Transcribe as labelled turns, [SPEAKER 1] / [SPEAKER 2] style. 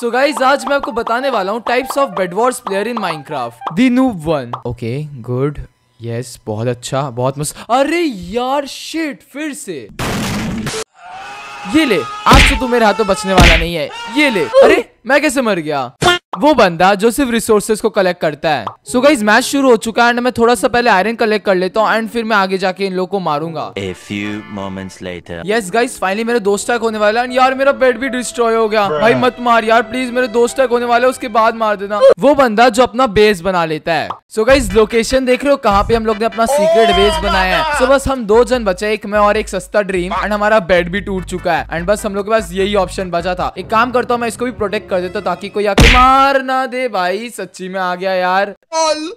[SPEAKER 1] सो so guys आज मैं आपको बताने वाला हूँ types of bedwars player in Minecraft the new one okay good yes बहुत अच्छा बहुत मस्त अरे यार शिट फिर से ये ले आज तो तू मेरे हाथों बचने वाला नहीं है ये ले अरे मैं कैसे मर गया वो बंदा जो सिर्फ रिसोर्सेज को कलेक्ट करता है सो so गाइज मैच शुरू हो चुका है एंड मैं थोड़ा सा पहले आयरन कलेक्ट कर लेता हूँ एंड फिर मैं आगे जाके इन लोग को मारूंगा Yes फाइनली मेरे दोस्त टैक होने वाला एंड यार मेरा बेड भी डिस्ट्रॉय हो गया भाई मत मार यार प्लीज मेरे दोस्त टैक होने वाले उसके बाद मार देना वो बंदा जो अपना बेस बना लेता है सो गाइज लोकेशन देख रहे हो कहाँ पे हम लोग ने अपना सीक्रेट बेस बनाया है सो बस हम दो जन बचे एक मैं और एक सस्ता ड्रीम एंड हमारा बेड भी टूट चुका है एंड बस हम लोग के पास यही ऑप्शन बचा था एक काम करता हूँ मैं इसको भी प्रोटेक्ट कर देता ताकि कोई आके मार यार ना दे भाई सच्ची में आ गया यार